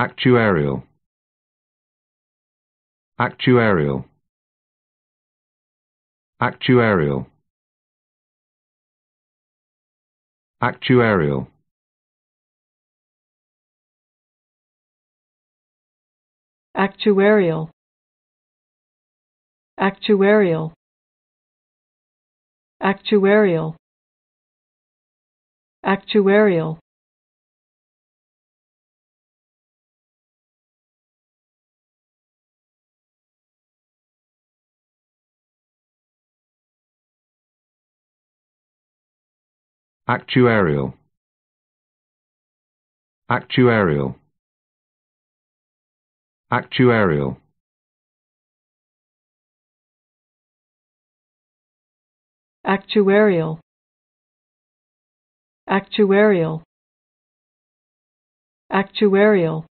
Actuarial Actuarial Actuarial Actuarial Actuarial Actuarial Actuarial Actuarial Actuarial Actuarial Actuarial Actuarial Actuarial Actuarial